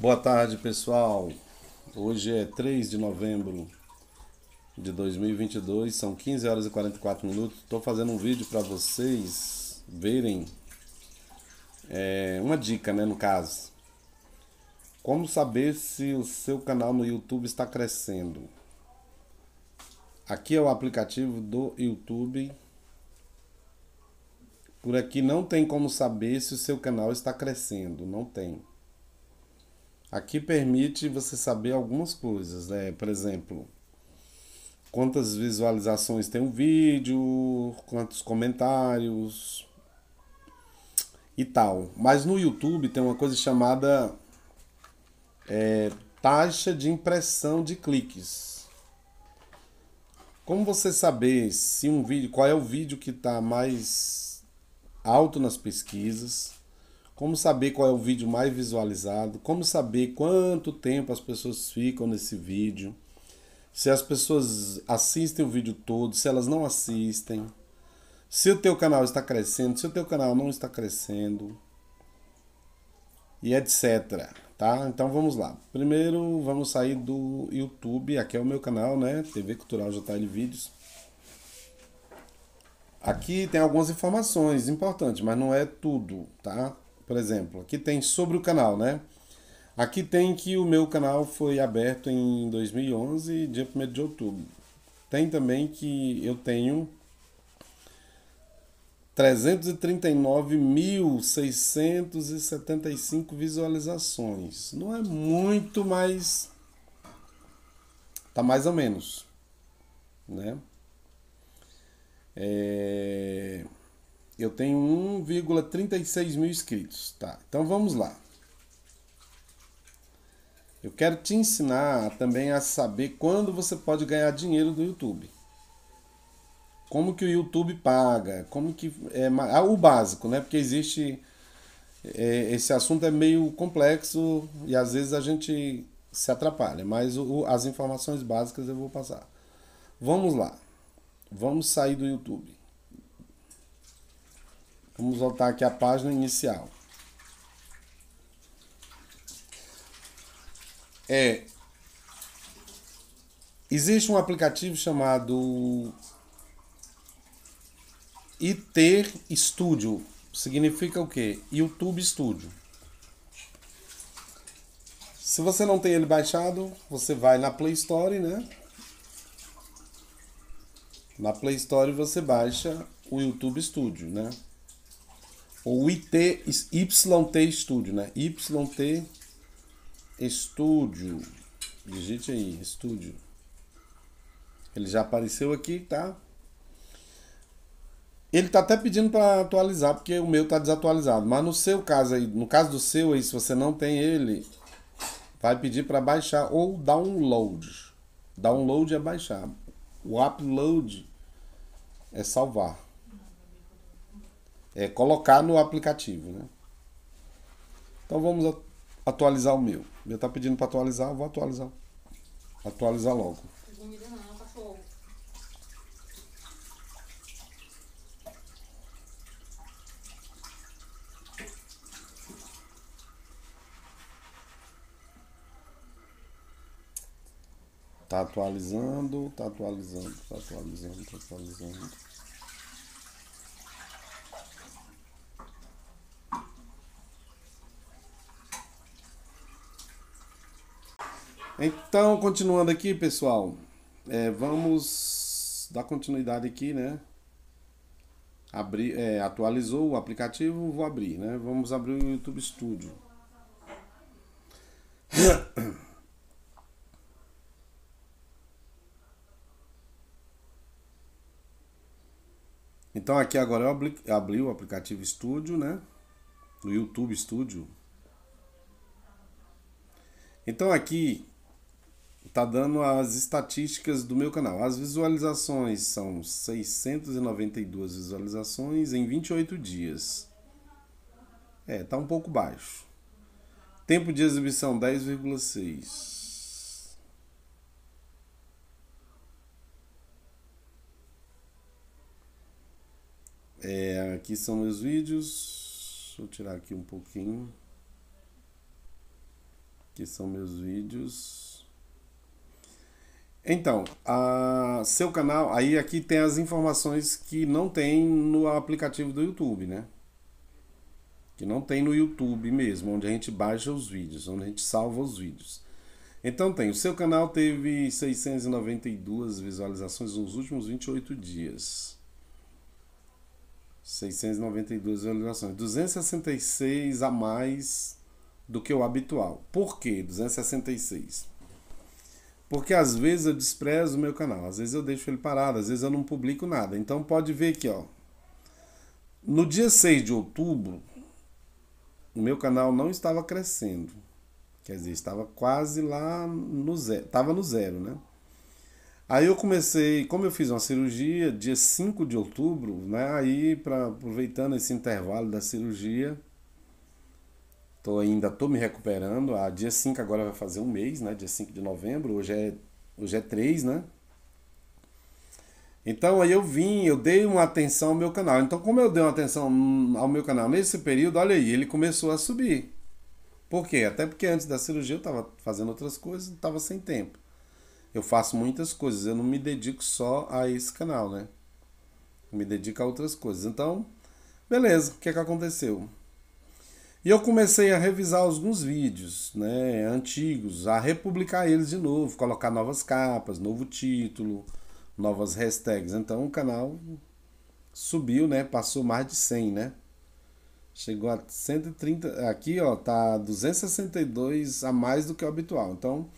Boa tarde, pessoal. Hoje é 3 de novembro de 2022, são 15 horas e 44 minutos. Estou fazendo um vídeo para vocês verem é, uma dica, né, no caso. Como saber se o seu canal no YouTube está crescendo? Aqui é o aplicativo do YouTube. Por aqui não tem como saber se o seu canal está crescendo, não tem. Aqui permite você saber algumas coisas, né? Por exemplo, quantas visualizações tem um vídeo, quantos comentários e tal. Mas no YouTube tem uma coisa chamada é, taxa de impressão de cliques. Como você saber se um vídeo, qual é o vídeo que está mais alto nas pesquisas? como saber qual é o vídeo mais visualizado, como saber quanto tempo as pessoas ficam nesse vídeo, se as pessoas assistem o vídeo todo, se elas não assistem, se o teu canal está crescendo, se o teu canal não está crescendo, e etc. Tá? Então vamos lá. Primeiro vamos sair do YouTube, aqui é o meu canal, né? TV Cultural JL Vídeos. Aqui tem algumas informações importantes, mas não é tudo, tá? por exemplo, aqui tem sobre o canal, né? Aqui tem que o meu canal foi aberto em 2011, dia 1 de outubro. Tem também que eu tenho 339.675 visualizações. Não é muito, mas tá mais ou menos, né? É... Eu tenho 1,36 mil inscritos. Tá, então vamos lá. Eu quero te ensinar também a saber quando você pode ganhar dinheiro do YouTube. Como que o YouTube paga, como que... É, ah, o básico, né? Porque existe... É, esse assunto é meio complexo e às vezes a gente se atrapalha, mas o, as informações básicas eu vou passar. Vamos lá. Vamos sair do YouTube. Vamos voltar aqui à página inicial. É, existe um aplicativo chamado It Studio. Significa o quê? YouTube Studio. Se você não tem ele baixado, você vai na Play Store, né? Na Play Store você baixa o YouTube Studio, né? o IT, YT Studio, né? YT Studio. Digite aí, Studio. Ele já apareceu aqui, tá? Ele tá até pedindo para atualizar, porque o meu tá desatualizado. Mas no seu caso aí, no caso do seu aí, se você não tem ele, vai pedir para baixar ou download. Download é baixar. O upload é salvar é, colocar no aplicativo. Né? Então vamos atualizar o meu. Meu está pedindo para atualizar, vou atualizar. Atualizar logo. Tá atualizando, tá atualizando, tá atualizando, tá atualizando. Então, continuando aqui, pessoal, é, vamos dar continuidade aqui, né? Abri, é, atualizou o aplicativo, vou abrir, né? Vamos abrir o YouTube Studio. Então aqui agora eu abri, abri o aplicativo Studio, né? No YouTube Studio. Então aqui tá dando as estatísticas do meu canal. As visualizações são 692 visualizações em 28 dias. É, tá um pouco baixo. Tempo de exibição 10,6. É, aqui são meus vídeos. Deixa eu tirar aqui um pouquinho. Aqui são meus vídeos. Então, a, seu canal, aí aqui tem as informações que não tem no aplicativo do YouTube, né? Que não tem no YouTube mesmo, onde a gente baixa os vídeos, onde a gente salva os vídeos. Então tem, o seu canal teve 692 visualizações nos últimos 28 dias. 692 visualizações, 266 a mais do que o habitual. Por que 266? Porque às vezes eu desprezo o meu canal, às vezes eu deixo ele parado, às vezes eu não publico nada. Então pode ver aqui, ó. No dia 6 de outubro, o meu canal não estava crescendo. Quer dizer, estava quase lá no zero, estava no zero, né? Aí eu comecei, como eu fiz uma cirurgia dia 5 de outubro, né? Aí para aproveitando esse intervalo da cirurgia, Tô ainda tô me recuperando. A ah, dia 5 agora vai fazer um mês, né? Dia 5 de novembro. Hoje é, hoje é 3, né? Então aí eu vim, eu dei uma atenção ao meu canal. Então, como eu dei uma atenção ao meu canal nesse período, olha aí, ele começou a subir. Por quê? Até porque antes da cirurgia eu estava fazendo outras coisas, estava sem tempo. Eu faço muitas coisas, eu não me dedico só a esse canal, né? Eu me dedico a outras coisas. Então, beleza, o que é que aconteceu? E eu comecei a revisar alguns vídeos né, antigos, a republicar eles de novo, colocar novas capas, novo título, novas hashtags. Então o canal subiu, né? Passou mais de 100, né? Chegou a 130, aqui ó, tá 262 a mais do que o habitual. Então,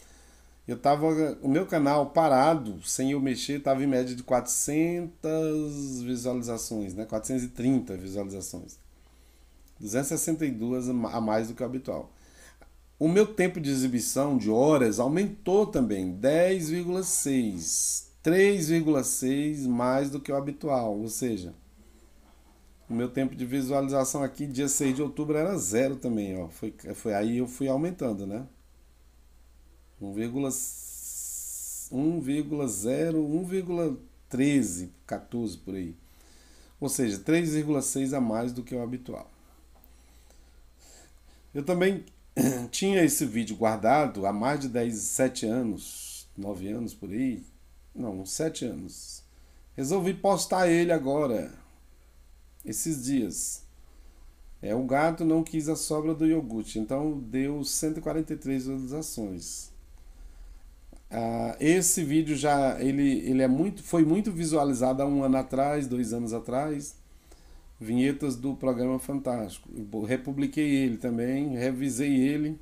eu tava, o meu canal parado, sem eu mexer, tava em média de 400 visualizações, né? 430 visualizações. 262 a mais do que o habitual. O meu tempo de exibição de horas aumentou também, 10,6, 3,6 mais do que o habitual, ou seja, o meu tempo de visualização aqui, dia 6 de outubro, era zero também, ó. Foi, foi aí eu fui aumentando, né? 1,0, 1,13, 14 por aí. Ou seja, 3,6 a mais do que o habitual. Eu também tinha esse vídeo guardado há mais de 10, 7 anos, 9 anos por aí. Não, 7 anos. Resolvi postar ele agora, esses dias. É, o gato não quis a sobra do iogurte, então deu 143 visualizações. Ah, esse vídeo já ele, ele é muito, foi muito visualizado há um ano atrás, dois anos atrás vinhetas do programa Fantástico. republiquei ele também, revisei ele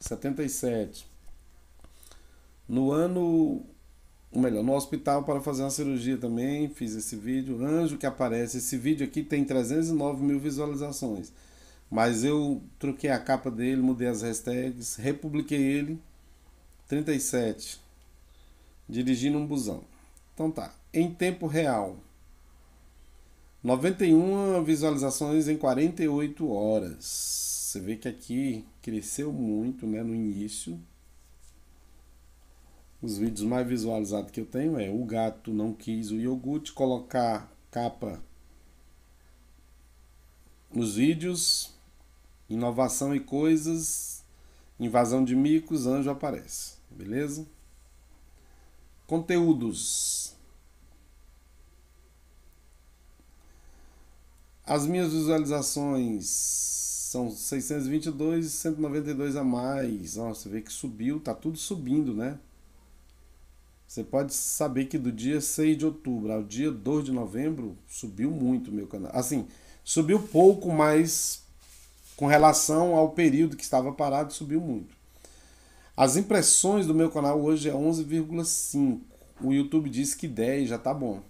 77. No ano, ou melhor, no hospital para fazer uma cirurgia também, fiz esse vídeo. Anjo que aparece, esse vídeo aqui tem 309 mil visualizações. Mas eu troquei a capa dele, mudei as hashtags, republiquei ele 37. Dirigindo um busão. Então tá. Em tempo real, 91 visualizações em 48 horas. Você vê que aqui cresceu muito né, no início. Os vídeos mais visualizados que eu tenho é o gato não quis o iogurte colocar capa nos vídeos, inovação e coisas, invasão de micos, anjo aparece, beleza? Conteúdos As minhas visualizações são 622 e 192 a mais. Nossa, você vê que subiu, tá tudo subindo, né? Você pode saber que do dia 6 de outubro ao dia 2 de novembro subiu muito o meu canal. Assim, subiu pouco, mas com relação ao período que estava parado, subiu muito. As impressões do meu canal hoje é 11,5. O YouTube disse que 10 já tá bom.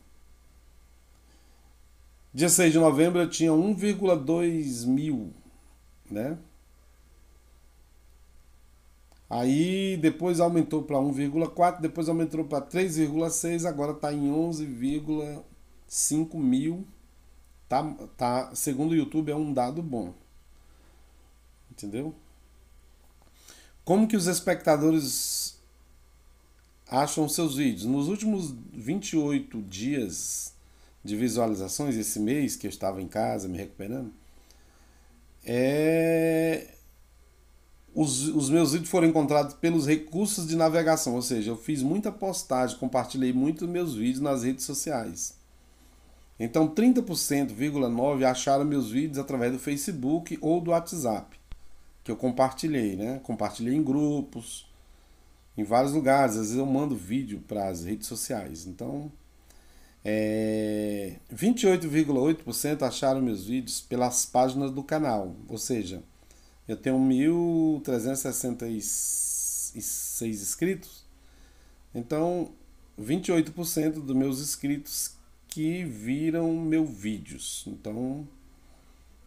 Dia 6 de novembro eu tinha 1,2 mil, né? Aí depois aumentou para 1,4, depois aumentou para 3,6, agora está em 11,5 mil. Tá, tá, segundo o YouTube é um dado bom. Entendeu? Como que os espectadores acham seus vídeos? Nos últimos 28 dias de visualizações esse mês que eu estava em casa me recuperando, é... os, os meus vídeos foram encontrados pelos recursos de navegação, ou seja, eu fiz muita postagem, compartilhei muito meus vídeos nas redes sociais. Então 30,9% acharam meus vídeos através do Facebook ou do WhatsApp, que eu compartilhei, né? Compartilhei em grupos, em vários lugares. Às vezes eu mando vídeo para as redes sociais. Então é, 28,8% acharam meus vídeos pelas páginas do canal, ou seja, eu tenho 1.366 inscritos, então 28% dos meus inscritos que viram meus vídeos. Então,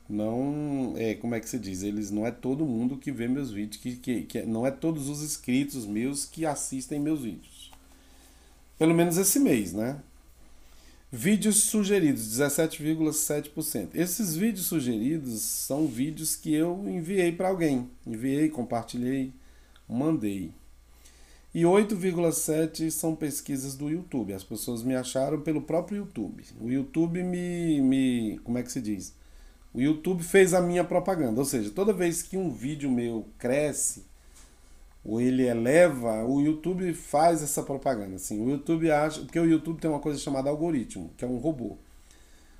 não é como é que se diz, eles não é todo mundo que vê meus vídeos, que, que, que não é todos os inscritos meus que assistem meus vídeos. Pelo menos esse mês, né? Vídeos sugeridos, 17,7%. Esses vídeos sugeridos são vídeos que eu enviei para alguém. Enviei, compartilhei, mandei. E 8,7% são pesquisas do YouTube. As pessoas me acharam pelo próprio YouTube. O YouTube me, me. Como é que se diz? O YouTube fez a minha propaganda. Ou seja, toda vez que um vídeo meu cresce, ou ele eleva, o YouTube faz essa propaganda. Assim, o YouTube acha. Porque o YouTube tem uma coisa chamada algoritmo, que é um robô.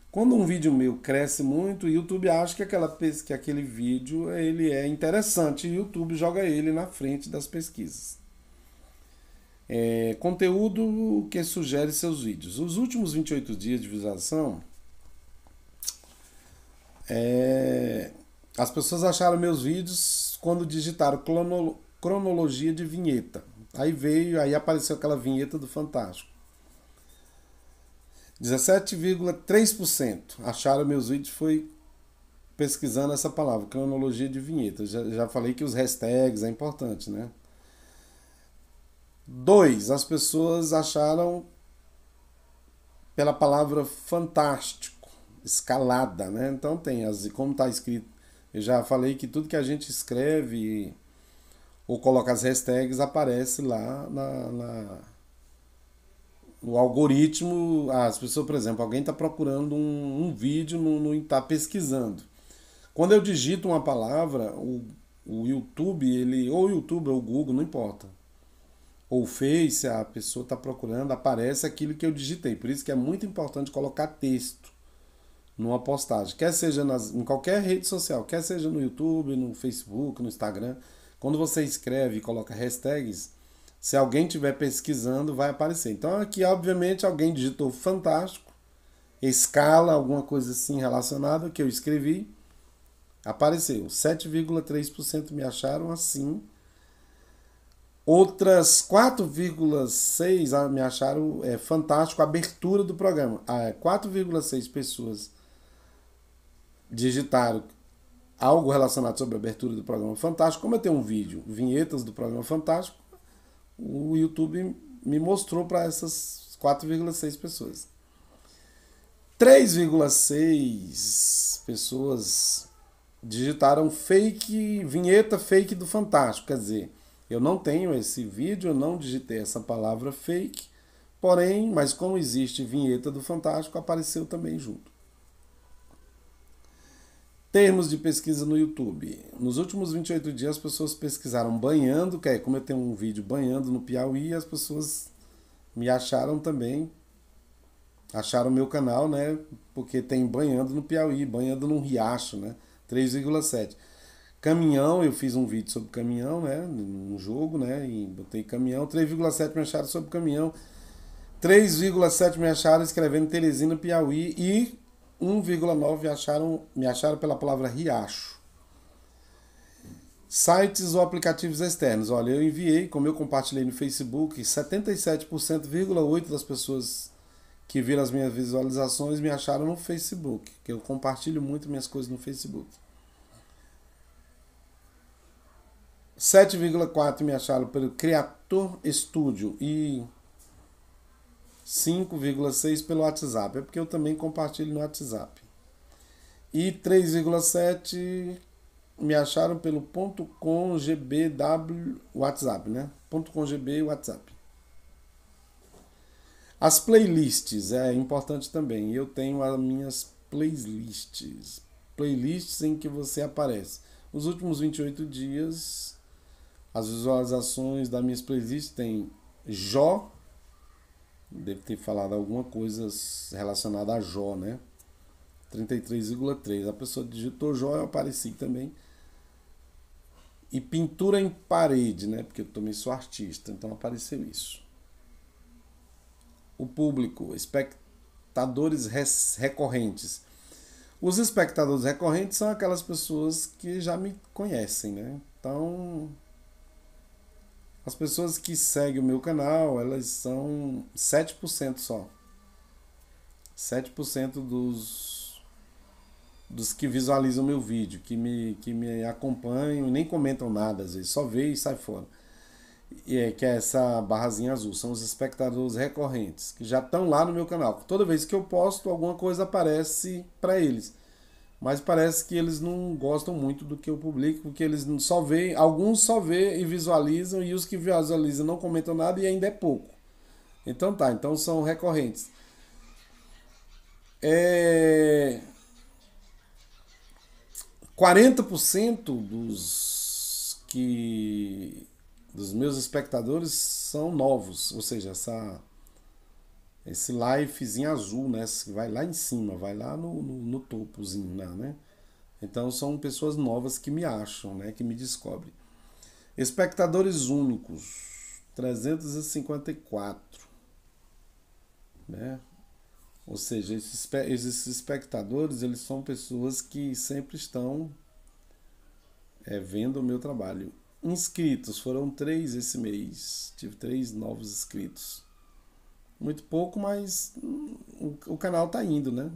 Quando um vídeo meu cresce muito, o YouTube acha que, aquela, que aquele vídeo ele é interessante e o YouTube joga ele na frente das pesquisas. É, conteúdo que sugere seus vídeos. Os últimos 28 dias de visualização, é, as pessoas acharam meus vídeos quando digitaram clonologia cronologia de vinheta. Aí veio, aí apareceu aquela vinheta do Fantástico. 17,3% acharam meus vídeos foi pesquisando essa palavra, cronologia de vinheta. Já, já falei que os hashtags é importante, né? Dois, as pessoas acharam pela palavra fantástico, escalada, né? Então tem, as, como está escrito, eu já falei que tudo que a gente escreve ou coloca as hashtags, aparece lá na, na no algoritmo. Ah, as pessoas, por exemplo, alguém está procurando um, um, vídeo, não está pesquisando. Quando eu digito uma palavra, o, o YouTube, ele, ou o YouTube ou o Google, não importa. Ou o Face, a pessoa está procurando, aparece aquilo que eu digitei. Por isso que é muito importante colocar texto numa postagem. Quer seja nas, em qualquer rede social, quer seja no YouTube, no Facebook, no Instagram quando você escreve e coloca hashtags, se alguém estiver pesquisando, vai aparecer. Então aqui, obviamente, alguém digitou fantástico, escala, alguma coisa assim relacionada que eu escrevi, apareceu. 7,3% me acharam assim. Outras 4,6% me acharam é, fantástico a abertura do programa. 4,6 ah, é, pessoas digitaram algo relacionado sobre a abertura do programa Fantástico. Como eu tenho um vídeo, vinhetas do programa Fantástico, o YouTube me mostrou para essas 4,6 pessoas. 3,6 pessoas digitaram fake, vinheta fake do Fantástico. Quer dizer, eu não tenho esse vídeo, eu não digitei essa palavra fake, porém, mas como existe vinheta do Fantástico, apareceu também junto. Termos de pesquisa no YouTube. Nos últimos 28 dias, as pessoas pesquisaram banhando, que é como eu tenho um vídeo banhando no Piauí, as pessoas me acharam também. Acharam meu canal, né? Porque tem banhando no Piauí, banhando num riacho, né? 3,7. Caminhão, eu fiz um vídeo sobre caminhão, né? Um jogo, né? E botei caminhão. 3,7 me acharam sobre caminhão. 3,7 me acharam escrevendo Teresina Piauí. E 1,9 acharam, me acharam pela palavra riacho. Sites ou aplicativos externos. Olha, eu enviei, como eu compartilhei no Facebook, 77,8% das pessoas que viram as minhas visualizações me acharam no Facebook, que eu compartilho muito minhas coisas no Facebook. 7,4% me acharam pelo criator Studio e 5,6 pelo WhatsApp, é porque eu também compartilho no WhatsApp. E 3,7 me acharam pelo ponto .com GBW WhatsApp, né? Ponto .com GB WhatsApp. As playlists é importante também. Eu tenho as minhas playlists. Playlists em que você aparece. Os últimos 28 dias, as visualizações das minhas playlists tem Jó Deve ter falado alguma coisa relacionada a Jó, né? 33,3. A pessoa digitou Jó, eu apareci também. E pintura em parede, né? Porque eu também sou artista, então apareceu isso. O público, espectadores recorrentes. Os espectadores recorrentes são aquelas pessoas que já me conhecem, né? Então, as pessoas que seguem o meu canal, elas são 7% só. 7% dos dos que visualizam meu vídeo, que me, que me acompanham e nem comentam nada, às vezes só vê e sai fora. E é que é essa barrazinha azul, são os espectadores recorrentes, que já estão lá no meu canal. Toda vez que eu posto, alguma coisa aparece para eles mas parece que eles não gostam muito do que eu publico, porque eles só veem, alguns só veem e visualizam, e os que visualizam não comentam nada e ainda é pouco. Então tá, então são recorrentes. É... 40% dos que dos meus espectadores são novos, ou seja, essa esse lifezinho azul, né? Vai lá em cima, vai lá no, no, no topozinho, né? Então são pessoas novas que me acham, né? Que me descobrem. Espectadores únicos, 354, né? Ou seja, esses, esses espectadores, eles são pessoas que sempre estão é, vendo o meu trabalho. Inscritos, foram três esse mês, tive três novos inscritos muito pouco, mas o, canal está indo, né?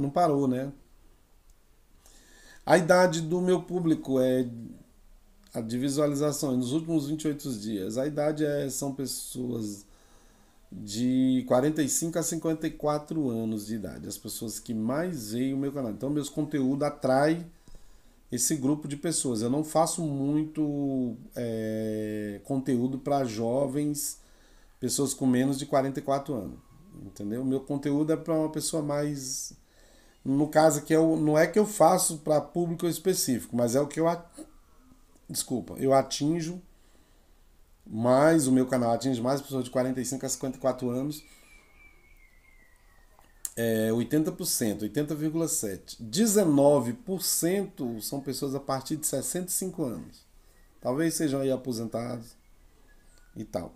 Não, parou, né? A idade do meu público é a de visualizações nos últimos 28 dias. A idade é, são pessoas de 45 a 54 anos de idade, as pessoas que mais veem o meu canal. Então, meus conteúdo atrai esse grupo de pessoas. Eu não faço muito é, conteúdo para jovens pessoas com menos de 44 anos. Entendeu? Meu conteúdo é para uma pessoa mais. No caso aqui, é não é que eu faço para público específico, mas é o que eu. At... Desculpa, eu atinjo mais, o meu canal atinge mais pessoas de 45 a 54 anos. É 80%, 80,7%. 19% são pessoas a partir de 65 anos. Talvez sejam aí aposentados e tal.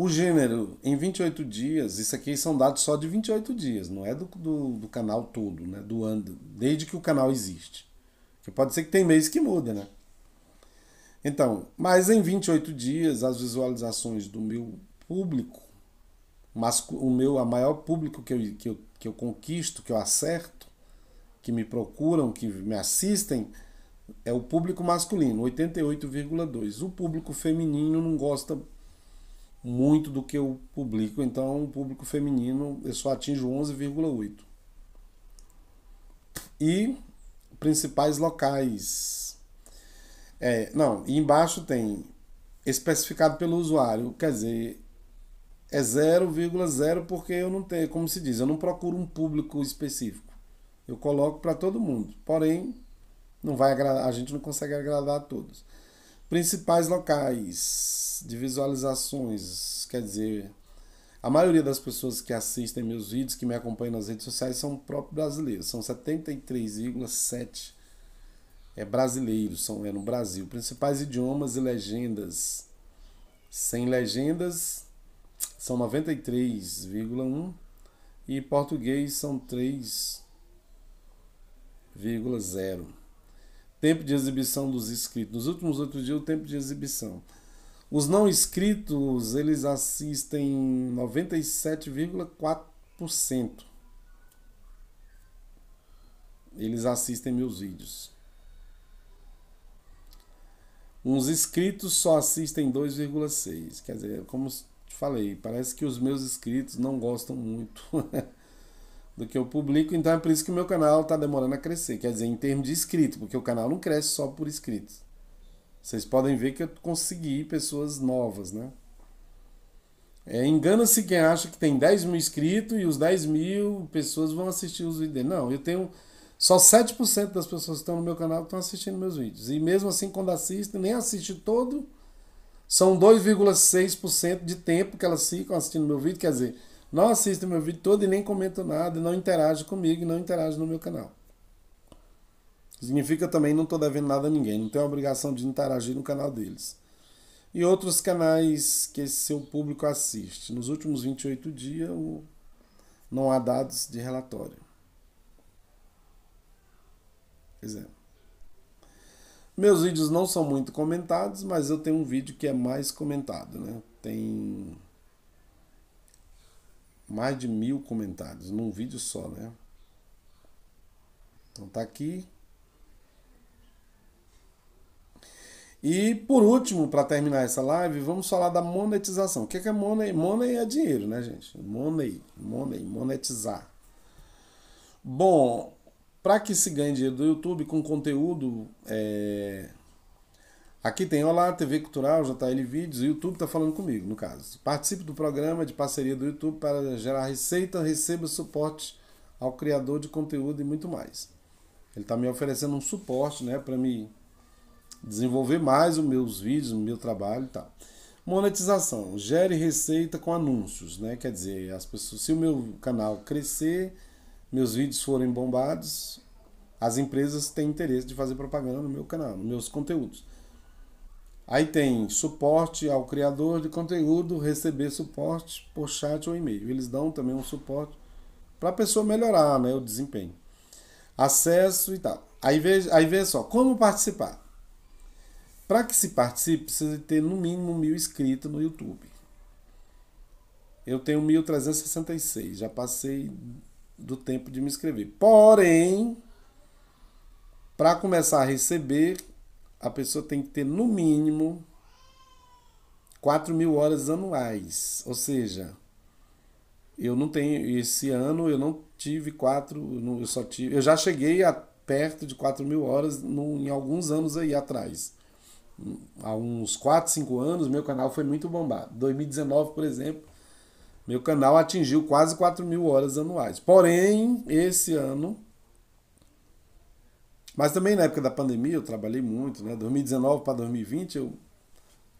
O gênero, em 28 dias, isso aqui são dados só de 28 dias, não é do, do, do canal todo, né? Do ano, desde que o canal existe. Porque pode ser que tem mês que muda, né? Então, mas em 28 dias, as visualizações do meu público, o meu a maior público que eu, que, eu, que eu conquisto, que eu acerto, que me procuram, que me assistem, é o público masculino, 88,2. O público feminino não gosta muito do que eu publico. Então, o público feminino eu só atinjo 11,8. E principais locais. É, não, e embaixo tem especificado pelo usuário, quer dizer, é 0,0 porque eu não tenho, como se diz, eu não procuro um público específico. Eu coloco para todo mundo. Porém, não vai agradar, a gente não consegue agradar a todos. Principais locais de visualizações, quer dizer, a maioria das pessoas que assistem meus vídeos, que me acompanham nas redes sociais, são próprios brasileiros. São 73,7 é brasileiros, são é no Brasil. Principais idiomas e legendas. Sem legendas são 93,1 e português são 3,0. Tempo de exibição dos inscritos. Nos últimos oito dias, o tempo de exibição. Os não inscritos, eles assistem 97,4%. Eles assistem meus vídeos. Uns inscritos só assistem 2,6. Quer dizer, como te falei, parece que os meus inscritos não gostam muito. do que eu publico, então é por isso que o meu canal está demorando a crescer, quer dizer, em termos de inscrito, porque o canal não cresce só por inscritos. Vocês podem ver que eu consegui pessoas novas, né? É, Engana-se quem acha que tem 10 mil inscritos e os 10 mil pessoas vão assistir os vídeos Não, eu tenho só 7% das pessoas que estão no meu canal estão assistindo meus vídeos. E mesmo assim, quando assistem, nem assiste todo, são 2,6% de tempo que elas ficam assistindo meu vídeo. Quer dizer, não assiste meu vídeo todo e nem comenta nada, não interage comigo, não interage no meu canal. Significa também não estou devendo nada a ninguém, não tenho a obrigação de interagir no canal deles. E outros canais que seu público assiste. Nos últimos 28 dias não há dados de relatório. Pois é. Meus vídeos não são muito comentados, mas eu tenho um vídeo que é mais comentado, né? Tem mais de mil comentários num vídeo só, né? Então tá aqui. E por último, para terminar essa live, vamos falar da monetização. O é que é, money? Money é dinheiro, né, gente? Money, money, monetizar. Bom, para que se ganhe dinheiro do YouTube com conteúdo é, Aqui tem Olá, TV Cultural, JL Vídeos, o YouTube está falando comigo, no caso. Participe do programa de parceria do YouTube para gerar receita, receba suporte ao criador de conteúdo e muito mais. Ele está me oferecendo um suporte né, para me desenvolver mais os meus vídeos, o meu trabalho e tal. Monetização, gere receita com anúncios, né? Quer dizer, as pessoas, se o meu canal crescer, meus vídeos forem bombados, as empresas têm interesse de fazer propaganda no meu canal, nos meus conteúdos. Aí tem suporte ao criador de conteúdo, receber suporte por chat ou e-mail. Eles dão também um suporte para a pessoa melhorar né, o desempenho. Acesso e tal. Aí veja, aí veja só, como participar? Para que se participe, precisa ter no mínimo mil inscritos no YouTube. Eu tenho 1.366, já passei do tempo de me inscrever. Porém, para começar a receber, a pessoa tem que ter no mínimo 4 mil horas anuais. Ou seja, eu não tenho. Esse ano eu não tive 4. Eu só tive. Eu já cheguei a perto de 4 mil horas no, em alguns anos aí atrás. Há uns 4, 5 anos, meu canal foi muito bombado. 2019, por exemplo, meu canal atingiu quase 4 mil horas anuais. Porém, esse ano mas também na época da pandemia eu trabalhei muito, né? 2019 para 2020 eu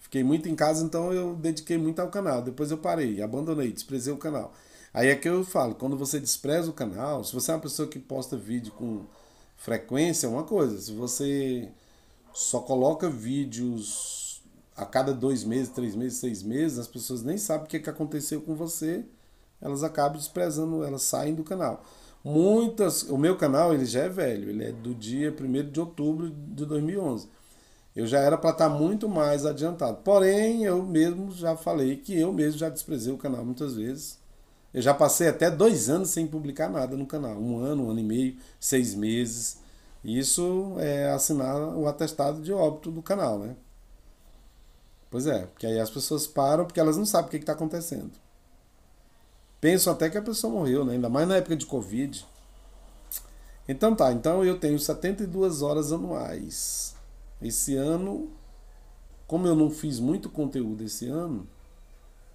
fiquei muito em casa, então eu dediquei muito ao canal. Depois eu parei, abandonei, desprezei o canal. Aí é que eu falo, quando você despreza o canal, se você é uma pessoa que posta vídeo com frequência, é uma coisa. Se você só coloca vídeos a cada dois meses, três meses, seis meses, as pessoas nem sabem o que, é que aconteceu com você, elas acabam desprezando, elas saem do canal muitas. O meu canal ele já é velho, ele é do dia 1 de outubro de 2011. Eu já era para estar tá muito mais adiantado. Porém, eu mesmo já falei que eu mesmo já desprezei o canal muitas vezes. Eu já passei até dois anos sem publicar nada no canal. Um ano, um ano e meio, seis meses. Isso é assinar o atestado de óbito do canal, né? Pois é, porque aí as pessoas param porque elas não sabem o que está acontecendo pensam até que a pessoa morreu, né? ainda mais na época de Covid. Então tá, então eu tenho 72 horas anuais. Esse ano, como eu não fiz muito conteúdo esse ano,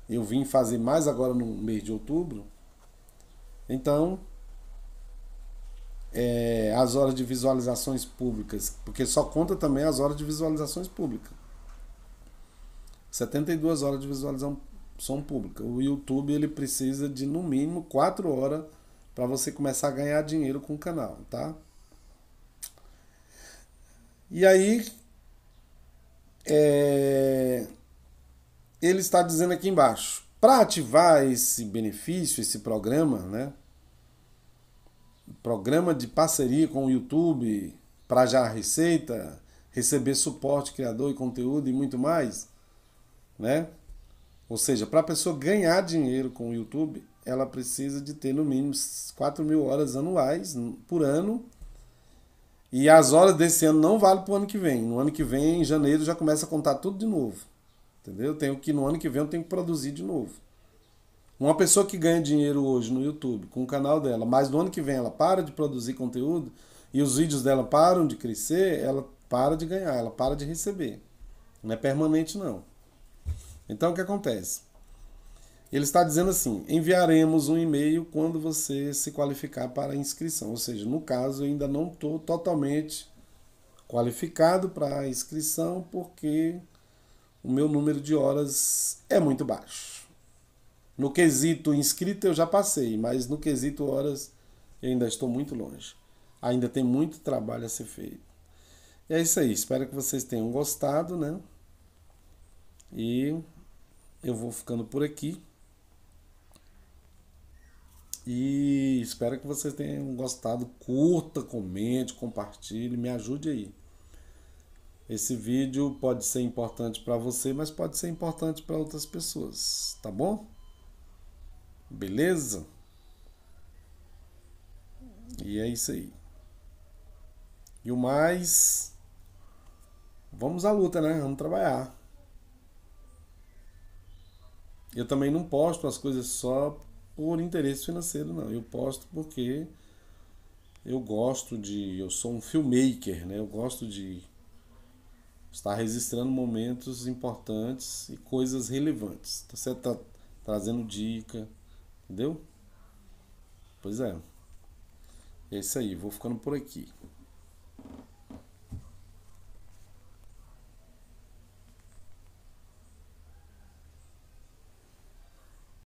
eu vim fazer mais agora no mês de outubro. Então, é, as horas de visualizações públicas, porque só conta também as horas de visualizações públicas. 72 horas de visualização som pública. O YouTube ele precisa de no mínimo 4 horas para você começar a ganhar dinheiro com o canal, tá? E aí é... ele está dizendo aqui embaixo, para ativar esse benefício, esse programa, né? Programa de parceria com o YouTube para já receita, receber suporte criador e conteúdo e muito mais, né? Ou seja, para a pessoa ganhar dinheiro com o YouTube, ela precisa de ter no mínimo 4 mil horas anuais por ano. E as horas desse ano não valem para o ano que vem. No ano que vem, em janeiro, já começa a contar tudo de novo. Entendeu? tenho que no ano que vem eu tenho que produzir de novo. Uma pessoa que ganha dinheiro hoje no YouTube com o canal dela, mas no ano que vem ela para de produzir conteúdo e os vídeos dela param de crescer, ela para de ganhar, ela para de receber. Não é permanente não. Então o que acontece? Ele está dizendo assim: enviaremos um e-mail quando você se qualificar para a inscrição. Ou seja, no caso, eu ainda não estou totalmente qualificado para a inscrição porque o meu número de horas é muito baixo. No quesito inscrito eu já passei, mas no quesito horas eu ainda estou muito longe. Ainda tem muito trabalho a ser feito. E é isso aí. Espero que vocês tenham gostado, né? E eu vou ficando por aqui. E espero que vocês tenham gostado. Curta, comente, compartilhe, me ajude aí. Esse vídeo pode ser importante para você, mas pode ser importante para outras pessoas, tá bom? Beleza? E é isso aí. E o mais, vamos à luta, né? Vamos trabalhar. Eu também não posto as coisas só por interesse financeiro, não. Eu posto porque eu gosto de. Eu sou um filmmaker, né? Eu gosto de estar registrando momentos importantes e coisas relevantes. Tá certo? Tá trazendo dica, entendeu? Pois é. É isso aí, vou ficando por aqui.